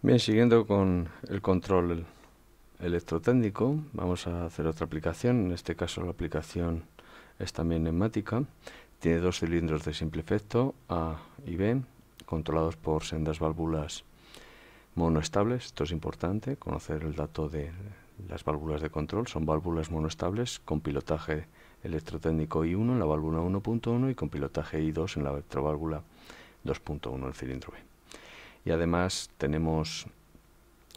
Bien, siguiendo con el control electrotécnico, vamos a hacer otra aplicación. En este caso la aplicación es también neumática. Tiene dos cilindros de simple efecto, A y B, controlados por sendas válvulas monoestables. Esto es importante, conocer el dato de las válvulas de control. Son válvulas monoestables con pilotaje electrotécnico I1 en la válvula 1.1 y con pilotaje I2 en la electroválvula 2.1 el cilindro B y además tenemos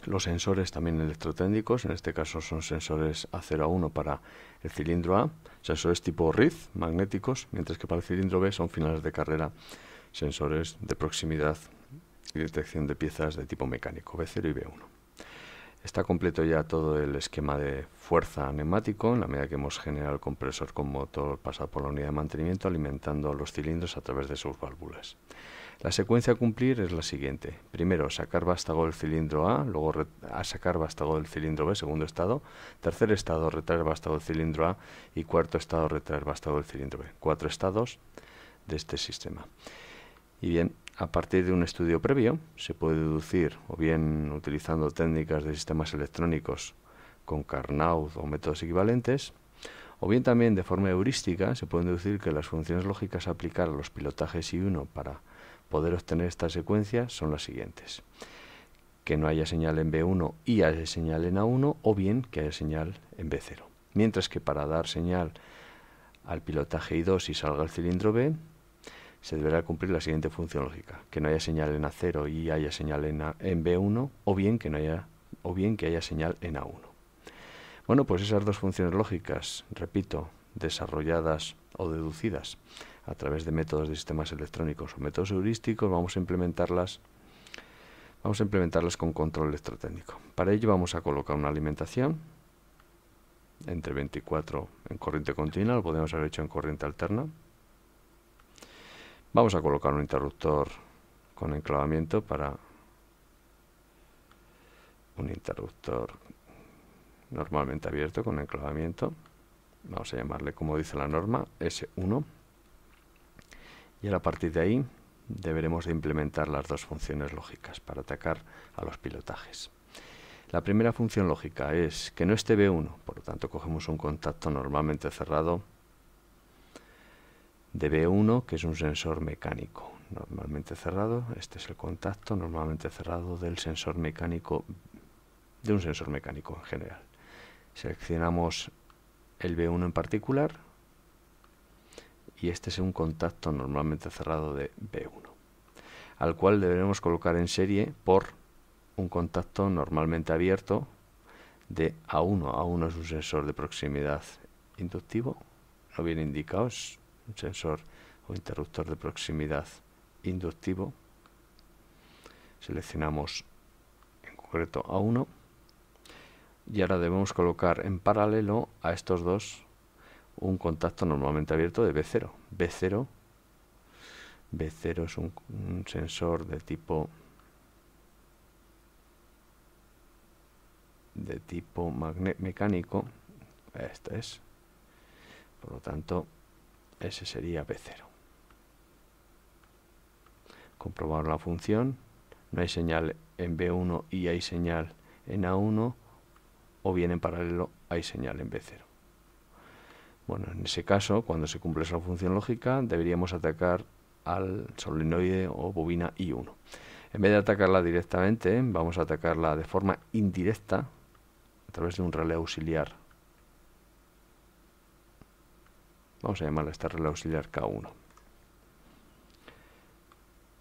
los sensores también electrotécnicos, en este caso son sensores A0 a 1 para el cilindro A, sensores tipo RIZ magnéticos, mientras que para el cilindro B son finales de carrera, sensores de proximidad y detección de piezas de tipo mecánico, B0 y B1. Está completo ya todo el esquema de fuerza neumático, en la medida que hemos generado el compresor con motor pasado por la unidad de mantenimiento, alimentando los cilindros a través de sus válvulas. La secuencia a cumplir es la siguiente. Primero, sacar vástago del cilindro A, luego a sacar vástago del cilindro B, segundo estado. Tercer estado, retraer vástago del cilindro A. Y cuarto estado, retraer vástago del cilindro B. Cuatro estados de este sistema. Y bien, a partir de un estudio previo se puede deducir, o bien utilizando técnicas de sistemas electrónicos con Carnot o métodos equivalentes, o bien también de forma heurística se puede deducir que las funciones lógicas a aplicar a los pilotajes I1 para poder obtener esta secuencia son las siguientes. Que no haya señal en B1 y haya señal en A1 o bien que haya señal en B0. Mientras que para dar señal al pilotaje I2 y salga el cilindro B, se deberá cumplir la siguiente función lógica. Que no haya señal en A0 y haya señal en, en B1 o bien, que no haya, o bien que haya señal en A1. Bueno, pues esas dos funciones lógicas, repito, desarrolladas o deducidas a través de métodos de sistemas electrónicos o métodos heurísticos, vamos a implementarlas vamos a implementarlas con control electrotécnico. Para ello vamos a colocar una alimentación entre 24 en corriente continua, lo podemos haber hecho en corriente alterna. Vamos a colocar un interruptor con enclavamiento para un interruptor normalmente abierto con enclavamiento. Vamos a llamarle, como dice la norma, S1 y a partir de ahí deberemos de implementar las dos funciones lógicas para atacar a los pilotajes. La primera función lógica es que no esté B1, por lo tanto cogemos un contacto normalmente cerrado de B1, que es un sensor mecánico. Normalmente cerrado, este es el contacto normalmente cerrado del sensor mecánico, de un sensor mecánico en general. Seleccionamos el B1 en particular, y este es un contacto normalmente cerrado de B1, al cual deberemos colocar en serie por un contacto normalmente abierto de A1. A1 es un sensor de proximidad inductivo, lo bien indicado, es un sensor o interruptor de proximidad inductivo. Seleccionamos en concreto A1 y ahora debemos colocar en paralelo a estos dos un contacto normalmente abierto de B0. B0, B0 es un, sensor de tipo de tipo mecánico. Este es. Por lo tanto, ese sería B0. Comprobar la función. No hay señal en B1 y hay señal en A1 o bien en paralelo hay señal en B0. Bueno, en ese caso, cuando se cumple esa función lógica, deberíamos atacar al solenoide o bobina I1. En vez de atacarla directamente, vamos a atacarla de forma indirecta a través de un relé auxiliar. Vamos a llamarle este relé auxiliar K1.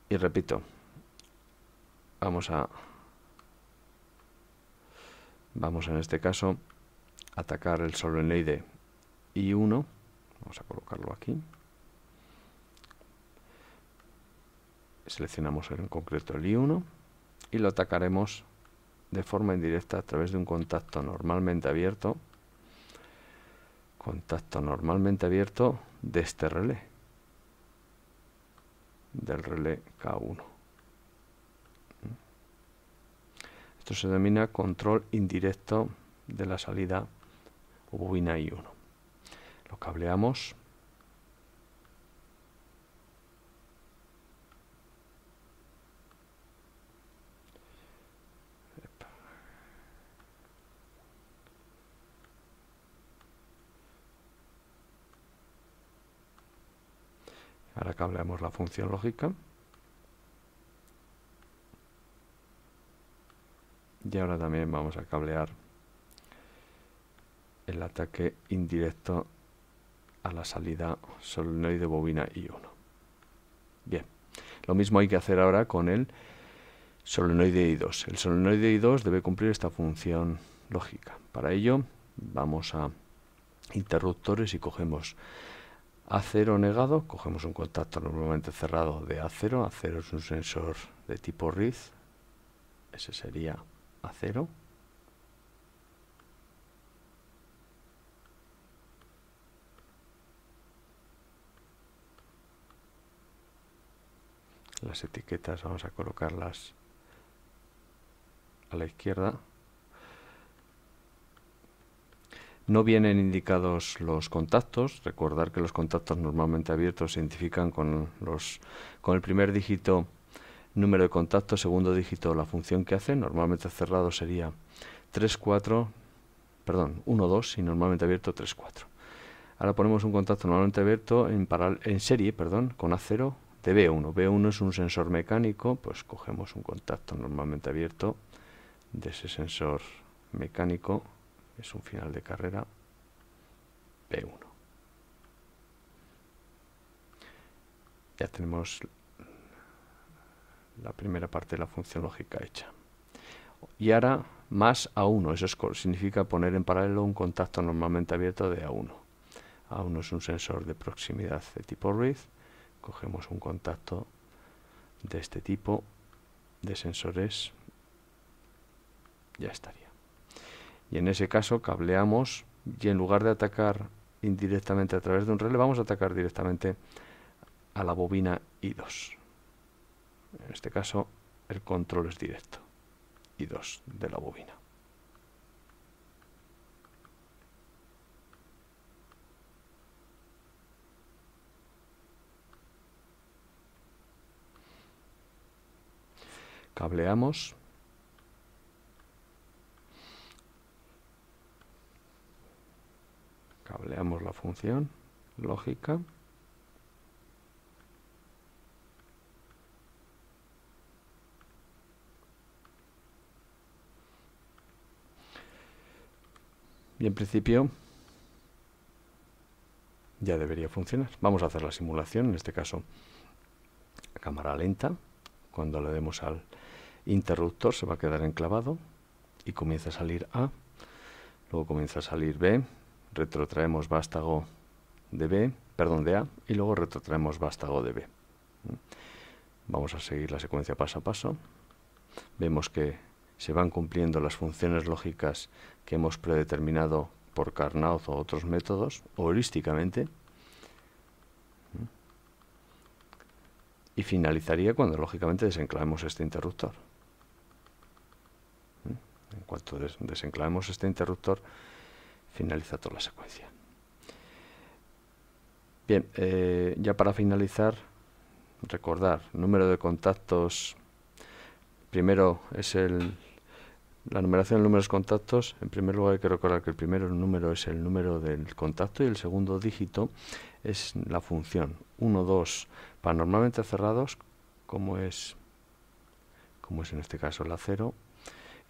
Y repito, vamos a vamos en este caso a atacar el solenoide y 1, vamos a colocarlo aquí, seleccionamos en concreto el I1 y lo atacaremos de forma indirecta a través de un contacto normalmente abierto contacto normalmente abierto de este relé del relé K1 esto se denomina control indirecto de la salida bobina I1 lo cableamos. Ahora cableamos la función lógica. Y ahora también vamos a cablear el ataque indirecto a la salida solenoide bobina I1. Bien, lo mismo hay que hacer ahora con el solenoide I2. El solenoide I2 debe cumplir esta función lógica. Para ello vamos a interruptores y cogemos acero negado, cogemos un contacto normalmente cerrado de acero. Acero a es un sensor de tipo RIZ, ese sería A0, las etiquetas vamos a colocarlas a la izquierda no vienen indicados los contactos recordar que los contactos normalmente abiertos se identifican con los con el primer dígito número de contacto segundo dígito la función que hace normalmente cerrado sería 4 perdón 2 y normalmente abierto 3, 4 ahora ponemos un contacto normalmente abierto en, en serie perdón con A0 de B1. B1 es un sensor mecánico, pues cogemos un contacto normalmente abierto de ese sensor mecánico, es un final de carrera, B1. Ya tenemos la primera parte de la función lógica hecha. Y ahora más A1, eso significa poner en paralelo un contacto normalmente abierto de A1. A1 es un sensor de proximidad de tipo Reed cogemos un contacto de este tipo de sensores ya estaría y en ese caso cableamos y en lugar de atacar indirectamente a través de un relé vamos a atacar directamente a la bobina I2 en este caso el control es directo I2 de la bobina Cableamos. Cableamos la función lógica. Y en principio ya debería funcionar. Vamos a hacer la simulación, en este caso cámara lenta, cuando le demos al interruptor se va a quedar enclavado y comienza a salir A, luego comienza a salir B, retrotraemos vástago de B, perdón, de A, y luego retrotraemos vástago de B. Vamos a seguir la secuencia paso a paso. Vemos que se van cumpliendo las funciones lógicas que hemos predeterminado por Carnot o otros métodos, holísticamente. Y finalizaría cuando lógicamente desenclavemos este interruptor. En cuanto desenclavemos este interruptor, finaliza toda la secuencia. Bien, eh, ya para finalizar, recordar, número de contactos, primero es el, la numeración de números contactos, en primer lugar hay que recordar que el primero número es el número del contacto y el segundo dígito es la función 1, 2, para normalmente cerrados, como es, como es en este caso la 0,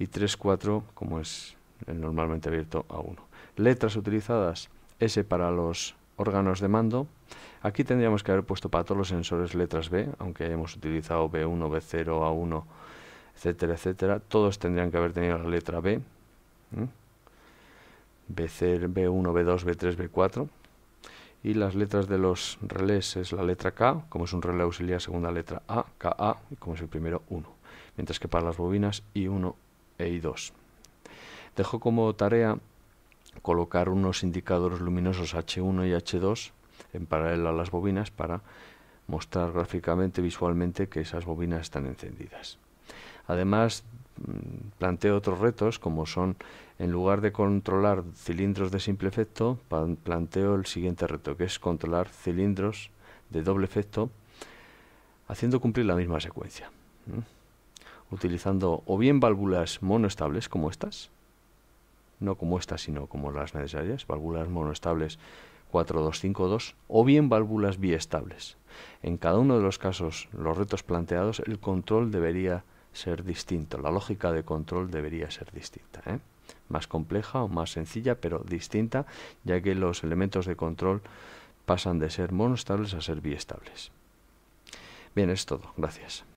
y 3, 4, como es eh, normalmente abierto a 1. Letras utilizadas, S para los órganos de mando. Aquí tendríamos que haber puesto para todos los sensores letras B, aunque hayamos utilizado B1, B0, A1, etcétera, etcétera. Todos tendrían que haber tenido la letra B. b b B1, B2, B3, B4. Y las letras de los relés es la letra K, como es un relé auxiliar, segunda letra A, KA, y como es el primero 1. Mientras que para las bobinas I1, e 2 Dejo como tarea colocar unos indicadores luminosos H1 y H2 en paralelo a las bobinas para mostrar gráficamente, visualmente, que esas bobinas están encendidas. Además, mm, planteo otros retos, como son, en lugar de controlar cilindros de simple efecto, planteo el siguiente reto, que es controlar cilindros de doble efecto, haciendo cumplir la misma secuencia utilizando o bien válvulas monoestables como estas, no como estas, sino como las necesarias, válvulas monoestables 4252, o bien válvulas biestables. En cada uno de los casos, los retos planteados, el control debería ser distinto, la lógica de control debería ser distinta. ¿eh? Más compleja o más sencilla, pero distinta, ya que los elementos de control pasan de ser monoestables a ser biestables. Bien, es todo. Gracias.